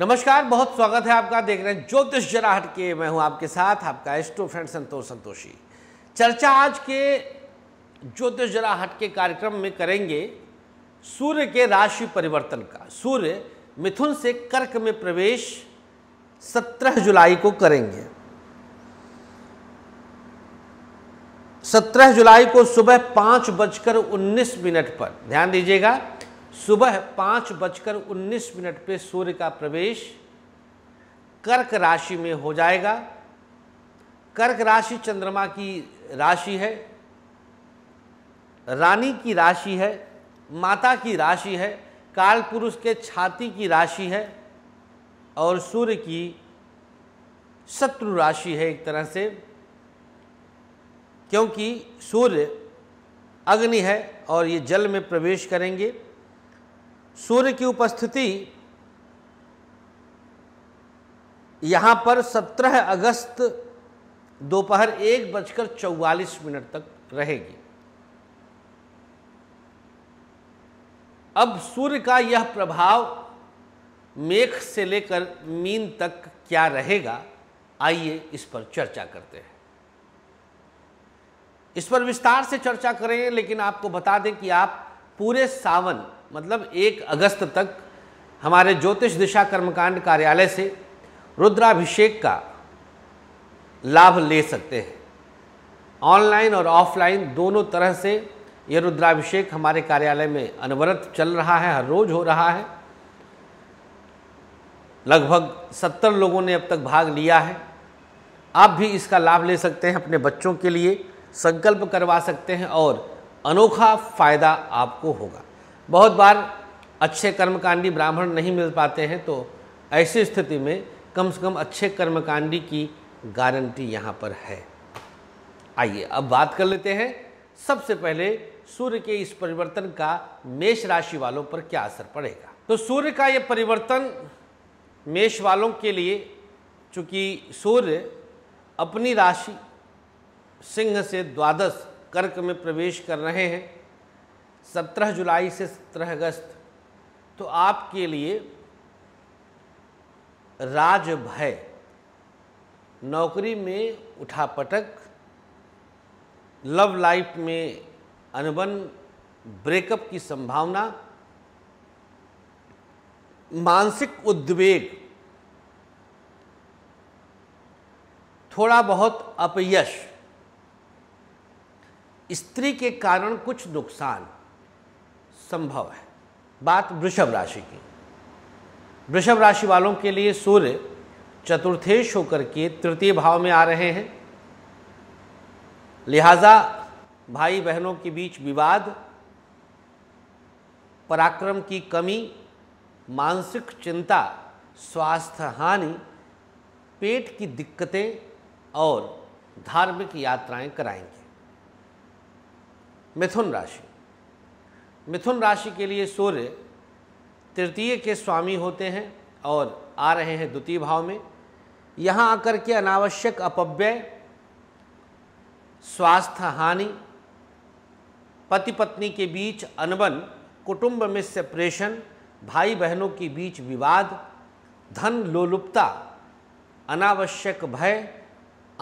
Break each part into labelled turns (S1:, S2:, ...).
S1: नमस्कार बहुत स्वागत है आपका देख रहे हैं ज्योतिष जराहट के मैं हूं आपके साथ आपका एस्ट्रो फ्रेंड संतोष संतोषी चर्चा आज के ज्योतिष जराहट के कार्यक्रम में करेंगे सूर्य के राशि परिवर्तन का सूर्य मिथुन से कर्क में प्रवेश 17 जुलाई को करेंगे 17 जुलाई को सुबह पांच बजकर उन्नीस मिनट पर ध्यान दीजिएगा सुबह पाँच बजकर उन्नीस मिनट पे सूर्य का प्रवेश कर्क राशि में हो जाएगा कर्क राशि चंद्रमा की राशि है रानी की राशि है माता की राशि है काल पुरुष के छाती की राशि है और सूर्य की शत्रु राशि है एक तरह से क्योंकि सूर्य अग्नि है और ये जल में प्रवेश करेंगे सूर्य की उपस्थिति यहाँ पर 17 अगस्त दोपहर एक बजकर चौवालीस मिनट तक रहेगी अब सूर्य का यह प्रभाव मेघ से लेकर मीन तक क्या रहेगा आइए इस पर चर्चा करते हैं इस पर विस्तार से चर्चा करेंगे लेकिन आपको बता दें कि आप पूरे सावन मतलब एक अगस्त तक हमारे ज्योतिष दिशा कर्मकांड कार्यालय से रुद्राभिषेक का लाभ ले सकते हैं ऑनलाइन और ऑफलाइन दोनों तरह से ये रुद्राभिषेक हमारे कार्यालय में अनवरत चल रहा है हर रोज़ हो रहा है लगभग सत्तर लोगों ने अब तक भाग लिया है आप भी इसका लाभ ले सकते हैं अपने बच्चों के लिए संकल्प करवा सकते हैं और अनोखा फ़ायदा आपको होगा बहुत बार अच्छे कर्मकांडी ब्राह्मण नहीं मिल पाते हैं तो ऐसी स्थिति में कम से कम अच्छे कर्मकांडी की गारंटी यहाँ पर है आइए अब बात कर लेते हैं सबसे पहले सूर्य के इस परिवर्तन का मेष राशि वालों पर क्या असर पड़ेगा तो सूर्य का यह परिवर्तन मेष वालों के लिए चूँकि सूर्य अपनी राशि सिंह से द्वादश कर्क में प्रवेश कर रहे हैं 17 जुलाई से 17 अगस्त तो आपके लिए राज भय नौकरी में उठापटक लव लाइफ में अनबन ब्रेकअप की संभावना मानसिक उद्वेग थोड़ा बहुत अपयश स्त्री के कारण कुछ नुकसान संभव है बात वृषभ राशि की वृषभ राशि वालों के लिए सूर्य चतुर्थेश होकर के तृतीय भाव में आ रहे हैं लिहाजा भाई बहनों के बीच विवाद पराक्रम की कमी मानसिक चिंता स्वास्थ्य हानि पेट की दिक्कतें और धार्मिक यात्राएं कराएंगे मिथुन राशि मिथुन राशि के लिए सूर्य तृतीय के स्वामी होते हैं और आ रहे हैं द्वितीय भाव में यहाँ आकर के अनावश्यक अपव्यय स्वास्थ्य हानि पति पत्नी के बीच अनबन कुटुंब में सेपरेशन भाई बहनों के बीच विवाद धन लोलुपता अनावश्यक भय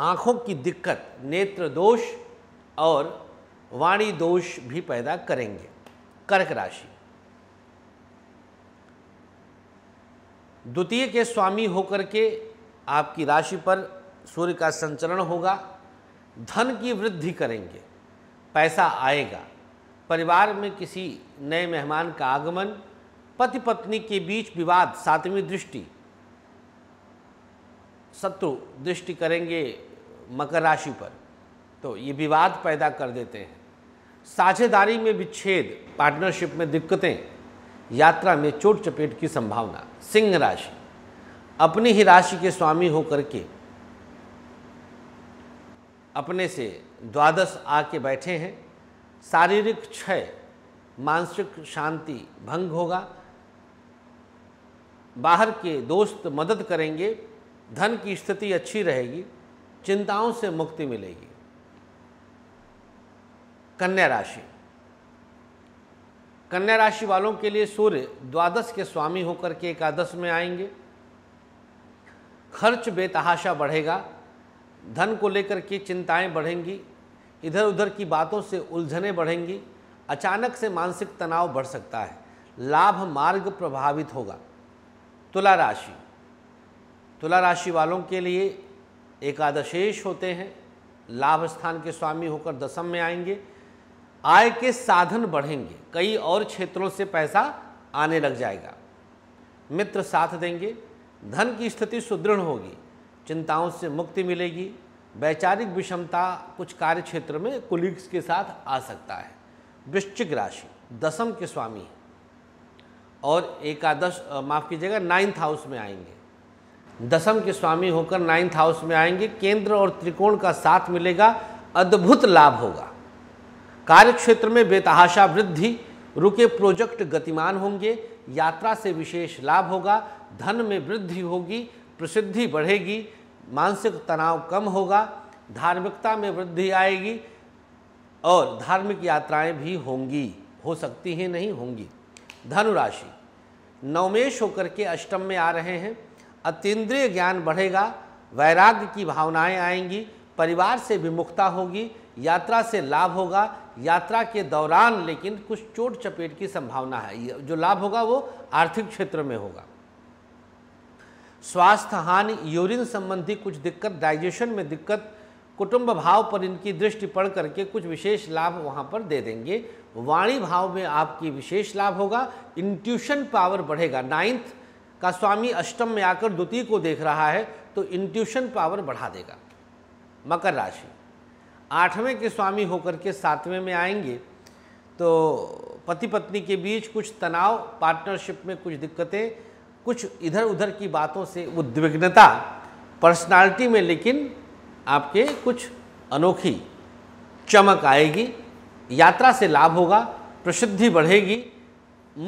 S1: आँखों की दिक्कत नेत्र दोष और वाणी दोष भी पैदा करेंगे कर्क राशि द्वितीय के स्वामी होकर के आपकी राशि पर सूर्य का संचरण होगा धन की वृद्धि करेंगे पैसा आएगा परिवार में किसी नए मेहमान का आगमन पति पत्नी के बीच विवाद सातवीं दृष्टि शत्रु दृष्टि करेंगे मकर राशि पर तो ये विवाद पैदा कर देते हैं साझेदारी में विच्छेद पार्टनरशिप में दिक्कतें यात्रा में चोट चपेट की संभावना सिंह राशि अपनी ही राशि के स्वामी होकर के अपने से द्वादश आके बैठे हैं शारीरिक क्षय मानसिक शांति भंग होगा बाहर के दोस्त मदद करेंगे धन की स्थिति अच्छी रहेगी चिंताओं से मुक्ति मिलेगी कन्या राशि कन्या राशि वालों के लिए सूर्य द्वादश के स्वामी होकर के एकादश में आएंगे खर्च बेतहाशा बढ़ेगा धन को लेकर के चिंताएं बढ़ेंगी इधर उधर की बातों से उलझने बढ़ेंगी अचानक से मानसिक तनाव बढ़ सकता है लाभ मार्ग प्रभावित होगा तुला राशि तुला राशि वालों के लिए एकादशेश होते हैं लाभ स्थान के स्वामी होकर दशम में आएंगे आय के साधन बढ़ेंगे कई और क्षेत्रों से पैसा आने लग जाएगा मित्र साथ देंगे धन की स्थिति सुदृढ़ होगी चिंताओं से मुक्ति मिलेगी वैचारिक विषमता कुछ कार्य क्षेत्र में कुलीग्स के साथ आ सकता है वृश्चिक राशि दसम के स्वामी है और एकादश माफ़ कीजिएगा नाइन्थ हाउस में आएंगे दसम के स्वामी होकर नाइन्थ हाउस में आएंगे केंद्र और त्रिकोण का साथ मिलेगा अद्भुत लाभ होगा कार्यक्षेत्र में बेतहाशा वृद्धि रुके प्रोजेक्ट गतिमान होंगे यात्रा से विशेष लाभ होगा धन में वृद्धि होगी प्रसिद्धि बढ़ेगी मानसिक तनाव कम होगा धार्मिकता में वृद्धि आएगी और धार्मिक यात्राएं भी होंगी हो सकती हैं नहीं होंगी धनुराशि नवमेश होकर के अष्टम में आ रहे हैं अतीन्द्रिय ज्ञान बढ़ेगा वैराग्य की भावनाएं आएंगी परिवार से विमुखता होगी यात्रा से लाभ होगा यात्रा के दौरान लेकिन कुछ चोट चपेट की संभावना है जो लाभ होगा वो आर्थिक क्षेत्र में होगा स्वास्थ्य हानि यूरिन संबंधी कुछ दिक्कत डाइजेशन में दिक्कत कुटुंब भाव पर इनकी दृष्टि पड़ करके कुछ विशेष लाभ वहाँ पर दे देंगे वाणी भाव में आपकी विशेष लाभ होगा इंट्यूशन पावर बढ़ेगा नाइन्थ का स्वामी अष्टम में आकर द्वितीय को देख रहा है तो इंट्यूशन पावर बढ़ा देगा मकर राशि आठवें के स्वामी होकर के सातवें में आएंगे तो पति पत्नी के बीच कुछ तनाव पार्टनरशिप में कुछ दिक्कतें कुछ इधर उधर की बातों से उद्विग्नता पर्सनालिटी में लेकिन आपके कुछ अनोखी चमक आएगी यात्रा से लाभ होगा प्रसिद्धि बढ़ेगी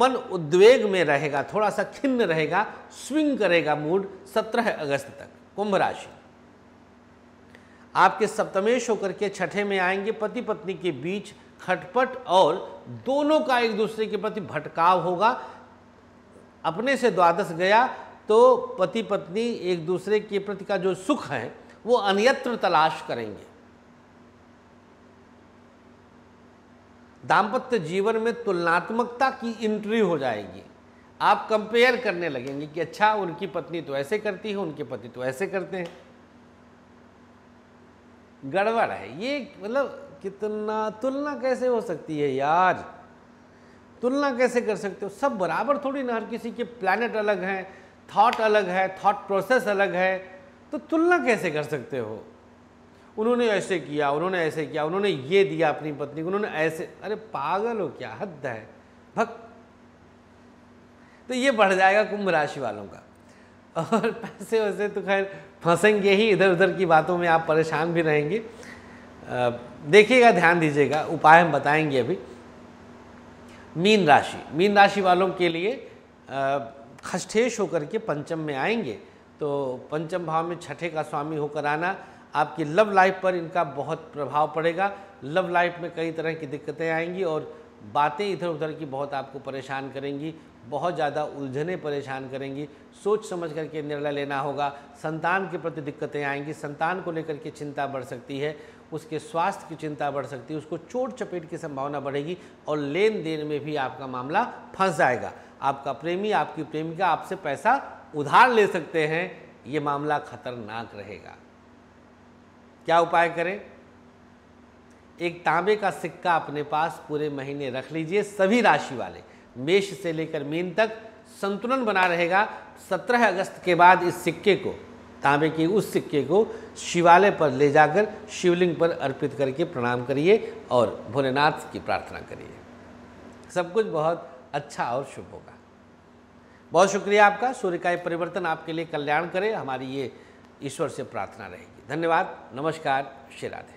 S1: मन उद्वेग में रहेगा थोड़ा सा खिन्न रहेगा स्विंग करेगा मूड 17 अगस्त तक कुंभ राशि आपके सप्तमेश होकर के छठे में आएंगे पति पत्नी के बीच खटपट और दोनों का एक दूसरे के प्रति भटकाव होगा अपने से द्वादश गया तो पति पत्नी एक दूसरे के प्रति का जो सुख है वो अन्यत्र तलाश करेंगे दाम्पत्य जीवन में तुलनात्मकता की इंट्री हो जाएगी आप कंपेयर करने लगेंगे कि अच्छा उनकी पत्नी तो ऐसे करती है उनके पति तो ऐसे करते हैं गड़बड़ है ये मतलब कितना तुलना कैसे हो सकती है यार तुलना कैसे कर सकते हो सब बराबर थोड़ी ना हर किसी के प्लानट अलग हैं थॉट अलग है थॉट प्रोसेस अलग है तो तुलना कैसे कर सकते हो उन्होंने ऐसे किया उन्होंने ऐसे किया उन्होंने ये दिया अपनी पत्नी को उन्होंने ऐसे अरे पागल हो क्या हद है भक्त तो ये बढ़ जाएगा कुंभ राशि वालों का और पैसे वैसे तो खैर फंसेंगे ही इधर उधर की बातों में आप परेशान भी रहेंगे देखिएगा ध्यान दीजिएगा उपाय हम बताएंगे अभी मीन राशि मीन राशि वालों के लिए खष्ठेश होकर के पंचम में आएंगे तो पंचम भाव में छठे का स्वामी होकर आना आपकी लव लाइफ पर इनका बहुत प्रभाव पड़ेगा लव लाइफ में कई तरह की दिक्कतें आएंगी और बातें इधर उधर की बहुत आपको परेशान करेंगी बहुत ज़्यादा उलझने परेशान करेंगी सोच समझ करके निर्णय लेना होगा संतान के प्रति दिक्कतें आएंगी संतान को लेकर के चिंता बढ़ सकती है उसके स्वास्थ्य की चिंता बढ़ सकती है उसको चोट चपेट की संभावना बढ़ेगी और लेन देन में भी आपका मामला फंस जाएगा आपका प्रेमी आपकी प्रेमिका आपसे पैसा उधार ले सकते हैं ये मामला खतरनाक रहेगा क्या उपाय करें एक तांबे का सिक्का अपने पास पूरे महीने रख लीजिए सभी राशि वाले मेष से लेकर मीन तक संतुलन बना रहेगा 17 अगस्त के बाद इस सिक्के को तांबे के उस सिक्के को शिवालय पर ले जाकर शिवलिंग पर अर्पित करके प्रणाम करिए और भोलेनाथ की प्रार्थना करिए सब कुछ बहुत अच्छा और शुभ होगा बहुत शुक्रिया आपका सूर्य का परिवर्तन आपके लिए कल्याण करे हमारी ये ईश्वर से प्रार्थना रहेगी धन्यवाद नमस्कार श्री राधे